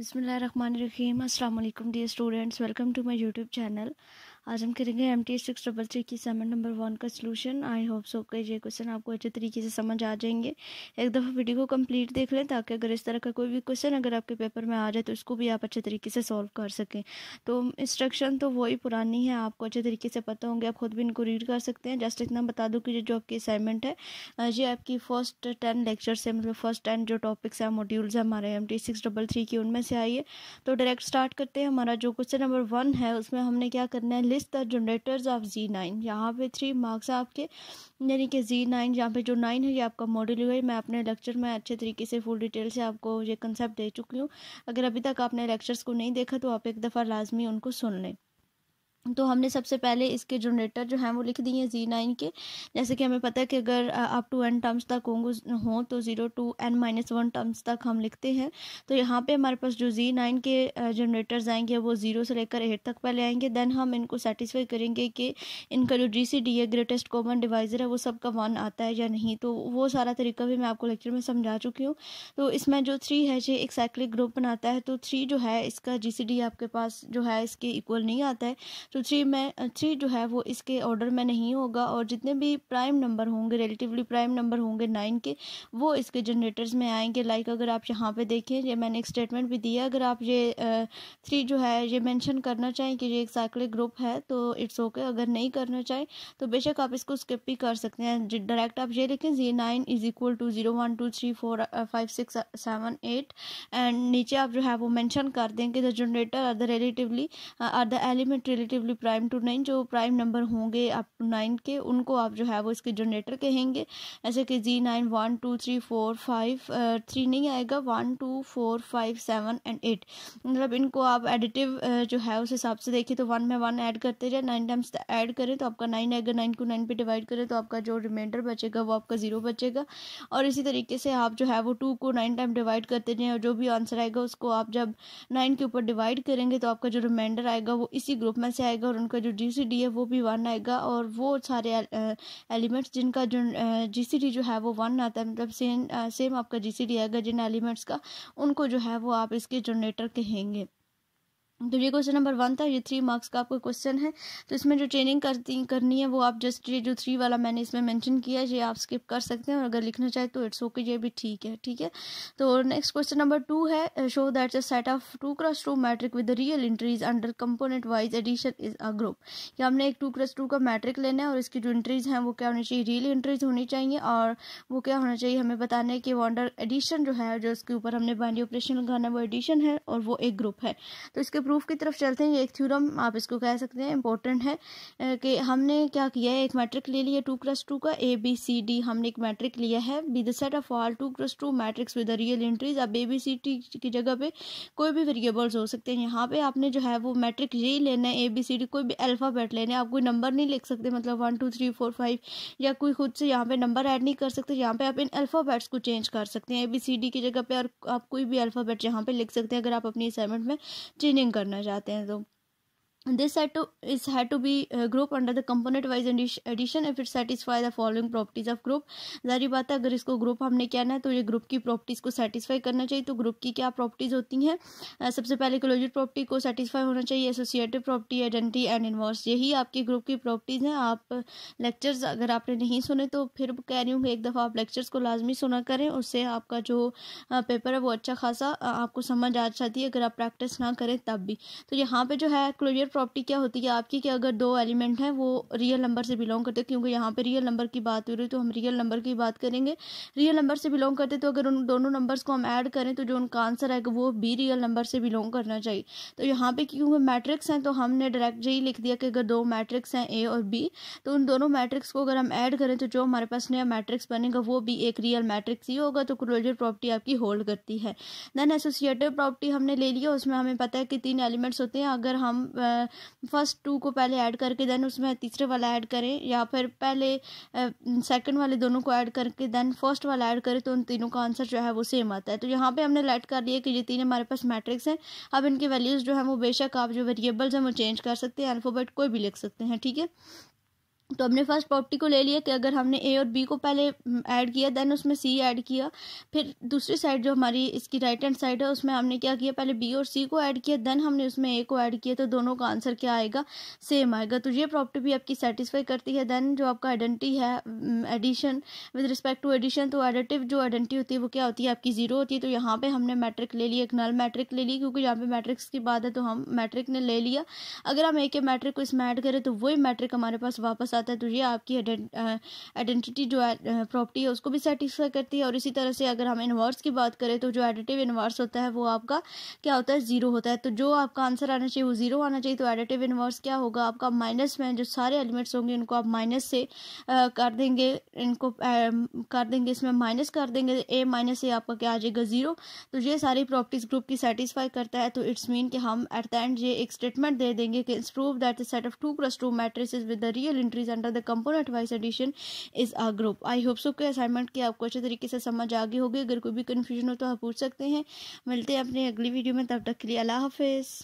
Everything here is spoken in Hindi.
As Assalamu alaikum dear students. Welcome to my YouTube channel. आज हम करेंगे M T six double three की सेमन नंबर वन का सलूशन आई होप सो के ये क्वेश्चन आपको अच्छे तरीके से समझ आ जाएंगे एक दफ़ा वीडियो को कंप्लीट देख लें ताकि अगर इस तरह का कोई भी क्वेश्चन अगर आपके पेपर में आ जाए तो उसको भी आप अच्छे तरीके से सॉल्व कर सकें तो इंस्ट्रक्शन तो वही पुरानी है आपको अच्छे तरीके से पता होंगे आप खुद भी इनको रीड कर सकते हैं जस्ट इतना बता दूँ कि जो आपकी असाइनमेंट है ये आपकी फर्स्ट टेन लेक्चर से मतलब फर्स्ट टेन जो टॉपिक्स हैं मॉड्यूल्स हैं हमारे M T six double three की उनमें से आई है तो डायरेक्ट स्टार्ट करते हैं हमारा जो क्वेश्चन नंबर वन है उसमें हमने क्या करना है the generators of G nine यहाँ पे थ्री मार्क्स आपके यानी कि नाइन यहाँ पे जो नाइन है ये आपका मॉड्यूल है मैं अपने लेक्चर में अच्छे तरीके से फुल डिटेल से आपको ये कंसेप्ट दे चुकी हूँ अगर अभी तक आपने लेक्चर्स को नहीं देखा तो आप एक दफ़ा लाजमी उनको सुन लें तो हमने सबसे पहले इसके जनरेटर जो हैं वो लिख दिए जी नाइन के जैसे कि हमें पता है कि अगर अप टू एन टर्म्स तक होंगे हों तो zero to n minus one terms तक हम लिखते हैं तो यहाँ पे हमारे पास जो जी नाइन के जनरेटर्स आएंगे वो ज़ीरो से लेकर एट तक पहले आएंगे देन हम इनको सेटिस्फाई करेंगे कि इनका जो जी सी डी है ग्रेटेस्ट कॉमन डिवाइज़र है वो सबका वन आता है या नहीं तो वो सारा तरीका भी मैं आपको लेक्चर में समझा चुकी हूँ तो इसमें जो थ्री है जो एक साइक्लिक ग्रुप बनाता है तो थ्री जो है इसका जी सी डी आपके पास जो है इसके इक्वल नहीं आता है तो थ्री में थ्री जो है वो इसके ऑर्डर में नहीं होगा और जितने भी प्राइम नंबर होंगे रिलेटिवली प्राइम नंबर होंगे नाइन के वो इसके जनरेटर्स में आएंगे लाइक अगर आप यहाँ पे देखें ये मैंने एक स्टेटमेंट भी दिया अगर आप ये थ्री जो है ये मैंशन करना चाहें कि ये एक साइकिल ग्रुप है तो इट्स ओके अगर नहीं करना चाहें तो बेशक आप इसको स्किप भी कर सकते हैं डायरेक्ट आप ये लिखें G nine is equal to zero one two three four five six seven eight and नीचे आप जो है वो मैंशन कर दें कि the generator are the relatively are the element relative relatively prime to nine जो प्राइम नंबर होंगे आप टू नाइन के उनको आप जो है वो इसके जनरेटर कहेंगे ऐसे कि G nine one two three four five three नहीं आएगा one two four five seven and eight मतलब इनको आप एडिटिव जो है उस हिसाब से देखिए तो वन में वन ऐड करते जाए नाइन टाइम्स ऐड करें तो आपका नाइन आएगा नाइन को नाइन पर डिवाइड करें तो आपका जो रिमाइंडर बचेगा वो आपका ज़ीरो बचेगा और इसी तरीके से आप जो है वो टू को नाइन टाइम डिवाइड करते जाए और जो भी आंसर आएगा उसको आप जब नाइन के ऊपर डिवाइड करेंगे तो आपका जो रिमाइंडर आएगा वो इसी ग्रुप में से आएगा और उनका जो जी है वो भी वन आएगा और वो सारे एलिमेंट्स uh, जिनका जो जी uh, जो है वो वन आता है मतलब सेम सेम uh, आपका जी आएगा जिन एलिमेंट्स का उनको जो है वो आप इसके जनरेटर कहेंगे तो ये क्वेश्चन नंबर वन था ये थ्री मार्क्स का आपका क्वेश्चन है तो इसमें जो ट्रेनिंग करती करनी है वो आप जस्ट ये जो थ्री वाला मैंने इसमें मेंशन किया है ये आप स्किप कर सकते हैं और अगर लिखना चाहे तो इट्स ओके ये भी ठीक है ठीक है तो नेक्स्ट क्वेश्चन नंबर टू है show that a set of two cross two matrix with real entries under component wise addition is a group कि हमने एक टू क्रॉस टू का मैट्रिक लेना है और इसकी जो इंट्रीज हैं वो क्या होनी चाहिए रियल इंट्रीज होनी चाहिए और वो क्या होना चाहिए हमें बताना है कि वो अंडर एडिशन जो है जो उसके ऊपर हमने बाइंडी ऑपरेशन लगाना है वो एडिशन है और वो एक ग्रुप है तो इसके प्रूफ की तरफ चलते हैं ये एक थ्योरम आप इसको कह सकते हैं इंपॉर्टेंट है कि हमने क्या किया है एक मैट्रिक ले लिया टू प्लस टू का ए बी सी डी हमने एक मैट्रिक लिया है B the set of all two plus two matrices with real entries अब ए बी सी टी की जगह पे कोई भी वेरिएबल्स हो सकते हैं यहाँ पे आपने जो है वो मैट्रिक यही लेना है ए बी सी डी कोई भी अल्फ़ाबेट लेना है आप कोई नंबर नहीं लिख सकते मतलब one two three four five या कोई खुद से यहाँ पे नंबर ऐड नहीं कर सकते यहाँ पे आप इन अल्फ़ाबेट्स को चेंज कर सकते हैं ए बी सी डी की जगह पे और आप कोई भी अल्फ़ाबेट यहाँ पे लिख सकते हैं अगर आप अपनी असाइनमेंट में चेंजिंग कर करना चाहते हैं तो this had to is had to be uh, group under the component wise addition if it satisfy the following properties of group जारी बात है अगर इसको ग्रुप हमने कहना है तो ये ग्रुप की प्रॉपर्टीज को सेटिस्फाई करना चाहिए तो ग्रुप की क्या प्रॉपर्टीज होती हैं uh, सबसे पहले क्लोजिड प्रॉपर्टी को सेटिस्फाई होना चाहिए associative property identity and inverse यही आपकी ग्रुप की प्रॉपर्टीज हैं आप लेक्चर्स अगर आपने नहीं सुने तो फिर कह रही हूँ एक दफ़ा आप लेक्चर्स को लाजमी सुना करें उससे आपका जो पेपर है वो अच्छा खासा आपको समझ आ जाती है अगर आप प्रैक्टिस ना करें तब भी तो यहाँ पर जो है क्लोजियर प्रॉपर्टी क्या होती है आपकी कि अगर दो एलिमेंट हैं वो रियल नंबर से बिलोंग करते क्योंकि यहाँ पे रियल नंबर की बात हो रही है तो हम रियल नंबर की बात करेंगे रियल नंबर से बिलोंग करते तो अगर उन दोनों नंबर्स को हम ऐड करें तो जो उनका आंसर आएगा वो भी रियल नंबर से बिलोंग करना चाहिए तो यहाँ पर क्योंकि मैट्रिक्स हैं तो हमने डायरेक्ट यही लिख दिया कि अगर दो मैट्रिक्स हैं ए और बी तो उन दोनों मैट्रिक्स को अगर हम ऐड करें तो जो हमारे पास नया मैट्रिक्स बनेगा वो भी एक रियल मैट्रिक्स ही होगा तो क्लोजर प्रॉपर्टी आपकी होल्ड करती है देन एसोसिएटिव प्रॉपर्टी हमने ले लिया उसमें हमें पता है कि तीन एलिमेंट्स होते हैं अगर हम फर्स्ट टू को पहले ऐड करके देन उसमें तीसरे वाला ऐड करें या फिर पहले सेकंड वाले दोनों को ऐड करके देन फर्स्ट वाला ऐड करें तो उन तीनों का आंसर जो है वो सेम आता है तो यहाँ पे हमने लाइट कर लिया कि ये तीन हमारे पास मैट्रिक्स हैं अब इनके वैल्यूज़ जो है वो बेशक आप जो वेरिएबल्स हैं वो चेंज कर सकते हैं अल्फ़ोबेट कोई भी लिख सकते हैं ठीक है तो हमने फर्स्ट प्रॉपर्टी को ले लिया कि अगर हमने ए और बी को पहले ऐड हम्म, किया देन उसमें सी ऐड किया फिर दूसरी साइड जो हमारी इसकी राइट हैंड साइड है उसमें हमने क्या किया पहले बी और सी को ऐड किया देन हमने उसमें ए को ऐड किया तो दोनों का आंसर क्या आएगा सेम आएगा तो ये प्रॉपर्टी भी आपकी सेटिस्फाई करती है देन जो आपका आइडेंटिटी है addition with respect to addition तो एडिटिव जो आइडेंटिटी होती है वो क्या होती है आपकी जीरो होती है तो यहाँ पर हमने मैट्रिक ले लिया एक नल मैट्रिक ले ली क्योंकि यहाँ पर मैट्रिक्स की बात है तो हम मैट्रिक ने ले लिया अगर हम एक मैट्रिक को इसमें ऐड करें तो वही मैट्रिक हमारे पास वापस आ जाता है तो ये आपकी आइडेंटिटी जो प्रॉपर्टी है उसको भी सेटिस्फाई करती है और इसी तरह से अगर हम इनवर्स की बात करें तो जो एडिटिव इनवर्स होता है वो आपका क्या होता है ज़ीरो होता है तो जो आपका आंसर आना चाहिए वो ज़ीरो आना चाहिए तो एडिटिव इनवर्स क्या होगा आपका माइनस में जो सारे एलिमेंट्स होंगे उनको आप माइनस से कर देंगे इनको कर देंगे इसमें माइनस कर देंगे ए माइनस से आपका क्या आ जाएगा ज़ीरो तो ये सारी प्रॉपर्टीज़ ग्रुप की सेटिस्फाई करता है तो इट्स मीन कि हम एट द एंड ये एक स्टेटमेंट दे देंगे कि it's prove that the set of two plus two matrices with the real entries under the component wise addition is a group I hope so के असाइनमेंट की आपको अच्छे तरीके से समझ आ गई होगी अगर कोई भी कन्फ्यूजन हो तो आप पूछ सकते हैं मिलते हैं अपने अगली वीडियो में तब तक के लिए अल्लाह हाफिज़